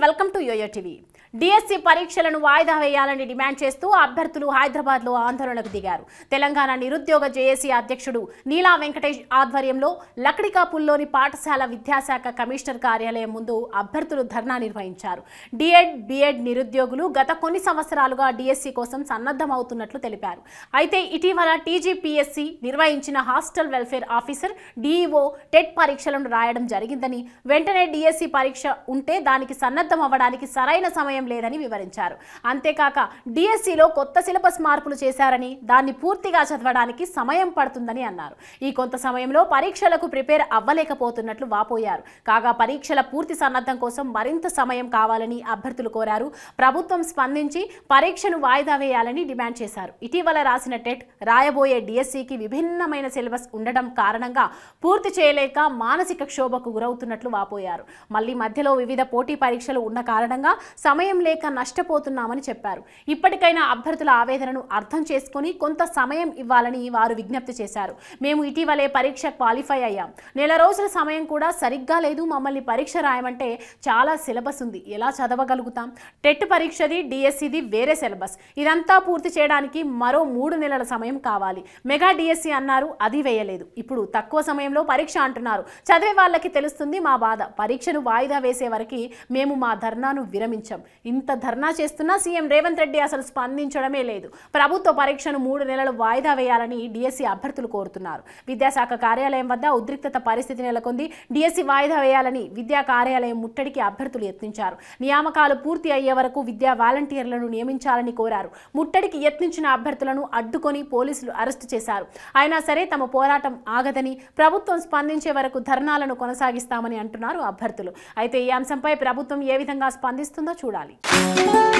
welcome to YoYo TV. DSC పరీక్షలను వాయిదా వేయాలని డిమాండ్ చేస్తూ అభ్యర్థులు హైదరాబాద్లో ఆందోళనకు దిగారు తెలంగాణ నిరుద్యోగ జేఏసీ అధ్యక్షుడు నీలా వెంకటేష్ ఆధ్వర్యంలో లక్డికాపుల్లోని పాఠశాల విద్యాశాఖ కమిషనర్ కార్యాలయం ముందు అభ్యర్థులు ధర్నా నిర్వహించారు డిఎడ్ బిఎడ్ నిరుద్యోగులు గత కొన్ని సంవత్సరాలుగా డిఎస్సి కోసం సన్నద్ధమవుతున్నట్లు తెలిపారు అయితే ఇటీవల టీజీపీఎస్సీ నిర్వహించిన hostel welfare officer DEO TET పరీక్షలను రాయడం జరిగిందని వెంటనే డిఎస్సి పరీక్ష ఉంటే దానికి సన్నద్ధం అవ్వడానికి సరైన సమయం అభిప్రాయం లేదని వివరించారు అంతేకాక డిఎస్సిలో e కొత్త సిలబస్ మార్పులు చేశారని దాన్ని పూర్తిగా చదవడానికి సమయం పడుతుందని అన్నారు ఈ కొంత సమయంలో పరీక్షలకు ప్రిపేర్ అవ్వలేకపోతున్నట్లు వాపోయారు కాగా పరీక్షల పూర్తి సన్నద్ధం కోసం మరింత సమయం కావాలని అభ్యర్థులు కోరారు ప్రభుత్వం స్పందించి పరీక్షను వాయిదా వేయాలని డిమాండ్ చేశారు ఇటీవల రాసిన టెట్ రాయబోయే డిఎస్సికి e విభిన్నమైన సిలబస్ ఉండడం కారణంగా పూర్తి చేయలేక మానసిక క్షోభకు గురవుతున్నట్లు వాపోయారు మళ్లీ మధ్యలో వివిధ పోటీ పరీక్షలు ఉన్న కారణంగా సమయం ఆదాయం లేక నష్టపోతున్నామని చెప్పారు ఇప్పటికైనా అభ్యర్థుల ఆవేదనను అర్థం చేసుకుని కొంత సమయం ఇవ్వాలని వారు విజ్ఞప్తి చేశారు మేము ఇటీవలే పరీక్ష క్వాలిఫై అయ్యాం నెల రోజుల సమయం కూడా సరిగ్గా లేదు మమ్మల్ని పరీక్ష రాయమంటే చాలా సిలబస్ ఉంది ఎలా చదవగలుగుతాం టెట్ పరీక్షది డిఎస్సిది వేరే సిలబస్ ఇదంతా పూర్తి చేయడానికి మరో మూడు నెలల సమయం కావాలి మెగా డిఎస్సి అన్నారు అది వేయలేదు ఇప్పుడు తక్కువ సమయంలో పరీక్ష అంటున్నారు చదివే వాళ్ళకి తెలుస్తుంది మా బాధ పరీక్షను వాయిదా వేసే వరకు మేము మా ధర్నాను విరమించాం ఇంత ధర్నా చేస్తున్నా సీఎం రేవంత్ రెడ్డి అసలు స్పందించడమే లేదు ప్రభుత్వ పరీక్షను మూడు నెలలు వాయిదా వేయాలని డిఎస్సీ అభ్యర్థులు కోరుతున్నారు విద్యాశాఖ కార్యాలయం వద్ద ఉద్రిక్తత పరిస్థితి నెలకొంది డిఎస్సీ వాయిదా వేయాలని విద్యా కార్యాలయం ముట్టడికి అభ్యర్థులు యత్నించారు నియామకాలు పూర్తి అయ్యే వరకు విద్యా వాలంటీర్లను నియమించాలని కోరారు ముట్టడికి యత్నించిన అభ్యర్థులను అడ్డుకొని పోలీసులు అరెస్టు చేశారు అయినా సరే తమ పోరాటం ఆగదని ప్రభుత్వం స్పందించే వరకు ధర్నాలను కొనసాగిస్తామని అంటున్నారు అభ్యర్థులు అయితే ఈ అంశంపై ప్రభుత్వం ఏ విధంగా స్పందిస్తుందో చూడాలి Bye.